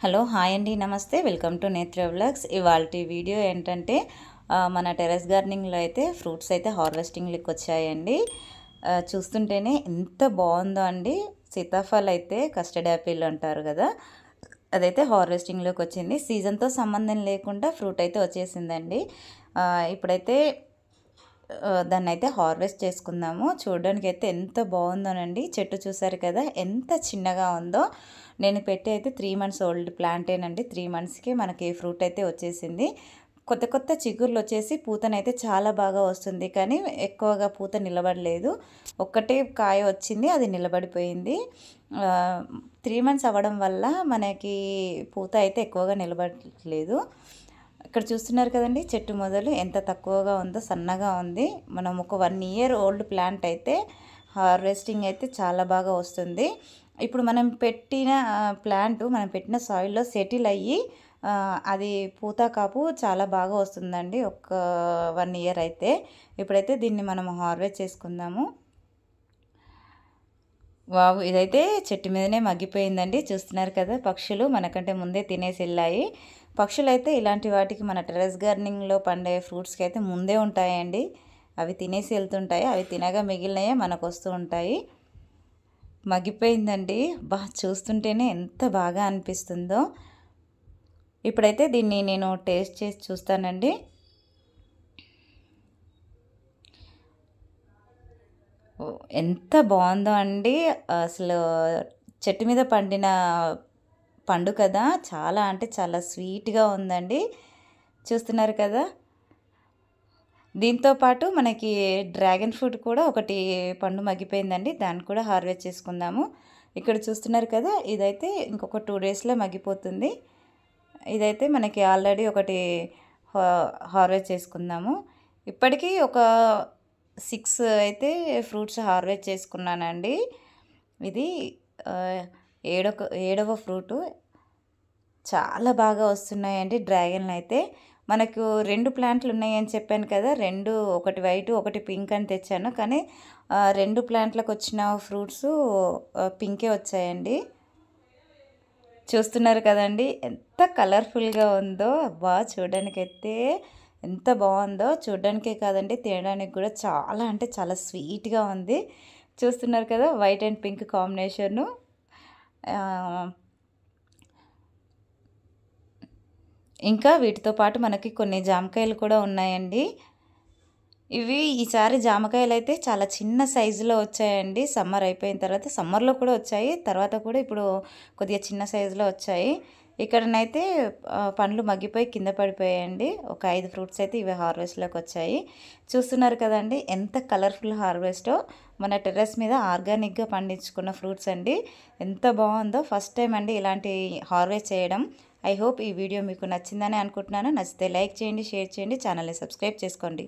hello hi అండి నమస్తే welcome to Netra blogs ఇవాళ వీడియో ఏంటంటే మన టెరెస్ గార్డెనింగ్లో అయితే ఫ్రూట్స్ అయితే హార్వెస్టింగ్లోకి వచ్చాయండి చూస్తుంటేనే ఎంత బాగుందో అండి సీతాఫల్ అయితే కస్టర్డ్ యాపిల్ అంటారు కదా అదైతే హార్వెస్టింగ్లోకి వచ్చింది సీజన్తో సంబంధం లేకుండా ఫ్రూట్ అయితే వచ్చేసిందండి ఇప్పుడైతే దాన్ని అయితే హార్వెస్ట్ చేసుకుందాము చూడడానికి అయితే ఎంత బాగుందోనండి చెట్టు చూసారు కదా ఎంత చిన్నగా ఉందో నేను పెట్టి అయితే త్రీ మంత్స్ ఓల్డ్ ప్లాంటేనండి త్రీ మంత్స్కి మనకి ఫ్రూట్ అయితే వచ్చేసింది కొత్త కొత్త చిగుర్లు వచ్చేసి పూతనైతే చాలా బాగా వస్తుంది కానీ ఎక్కువగా పూత నిలబడలేదు ఒక్కటే కాయ వచ్చింది అది నిలబడిపోయింది త్రీ మంత్స్ అవ్వడం వల్ల మనకి పూత అయితే ఎక్కువగా నిలబడలేదు ఇక్కడ చూస్తున్నారు కదండి చెట్టు మొదలు ఎంత తక్కువగా ఉందో సన్నగా ఉంది మనం ఒక వన్ ఇయర్ ఓల్డ్ ప్లాంట్ అయితే హార్వెస్టింగ్ అయితే చాలా బాగా వస్తుంది ఇప్పుడు మనం పెట్టిన ప్లాంట్ మనం పెట్టిన సాయిల్లో సెటిల్ అయ్యి అది పూతాకాపు కాపు చాలా బాగా వస్తుందండి ఒక వన్ ఇయర్ అయితే ఇప్పుడైతే దీన్ని మనం హార్వెస్ట్ చేసుకుందాము వావు ఇదైతే చెట్టు మీదనే మగ్గిపోయిందండి చూస్తున్నారు కదా పక్షులు మనకంటే ముందే తినేసి వెళ్ళాయి పక్షులు అయితే ఇలాంటి వాటికి మన టెరెస్ గార్డెనింగ్లో పండే ఫ్రూట్స్కి అయితే ముందే ఉంటాయండి అవి తినేసి వెళ్తుంటాయి అవి తినగా మిగిలినయే మనకు వస్తూ ఉంటాయి మగ్గిపోయిందండి బా చూస్తుంటేనే ఎంత బాగా అనిపిస్తుందో ఇప్పుడైతే దీన్ని నేను టేస్ట్ చేసి చూస్తానండి ఎంత బాగుందో అండి అసలు చెట్టు మీద పండిన పండు కదా చాలా అంటే చాలా స్వీట్గా ఉందండి చూస్తున్నారు కదా దీంతోపాటు మనకి డ్రాగన్ ఫ్రూట్ కూడా ఒకటి పండు మగ్గిపోయిందండి దాన్ని కూడా హార్వెస్ట్ చేసుకుందాము ఇక్కడ చూస్తున్నారు కదా ఇదైతే ఇంకొక టూ డేస్లో మగ్గిపోతుంది ఇదైతే మనకి ఆల్రెడీ ఒకటి హార్వెస్ట్ చేసుకుందాము ఇప్పటికీ ఒక సిక్స్ అయితే ఫ్రూట్స్ హార్వెస్ట్ చేసుకున్నానండి ఇది ఏడో ఏడవ ఫ్రూటు చాలా బాగా వస్తున్నాయండి డ్రాగన్లు అయితే మనకు రెండు ప్లాంట్లు ఉన్నాయని చెప్పాను కదా రెండు ఒకటి వైట్ ఒకటి పింక్ అని తెచ్చాను కానీ రెండు ప్లాంట్లకు వచ్చిన ఫ్రూట్స్ పింకే వచ్చాయండి చూస్తున్నారు కదండి ఎంత కలర్ఫుల్గా ఉందో అబ్బా చూడడానికైతే ఎంత బాగుందో చూడడానికే కాదండి తినడానికి కూడా చాలా అంటే చాలా స్వీట్గా ఉంది చూస్తున్నారు కదా వైట్ అండ్ పింక్ కాంబినేషను ఇంకా వీటితో పాటు మనకి కొన్ని జామకాయలు కూడా ఉన్నాయండి ఇవి ఈసారి జామకాయలు అయితే చాలా చిన్న సైజులో వచ్చాయండి సమ్మర్ అయిపోయిన తర్వాత సమ్మర్లో కూడా వచ్చాయి తర్వాత కూడా ఇప్పుడు కొద్దిగా చిన్న సైజులో వచ్చాయి ఇక్కడనైతే పండ్లు మగ్గిపోయి కింద పడిపోయాయండి ఒక ఐదు ఫ్రూట్స్ అయితే ఇవి హార్వెస్ట్లోకి వచ్చాయి చూస్తున్నారు కదండి ఎంత కలర్ఫుల్ హార్వెస్టో మన టెర్రస్ మీద ఆర్గానిక్గా పండించుకున్న ఫ్రూట్స్ అండి ఎంత బాగుందో ఫస్ట్ టైం అండి ఇలాంటి హార్వెస్ట్ చేయడం ఐ హోప్ ఈ వీడియో మీకు నచ్చిందని అనుకుంటున్నాను నచ్చితే లైక్ చేయండి షేర్ చేయండి ఛానల్ని సబ్స్క్రైబ్ చేసుకోండి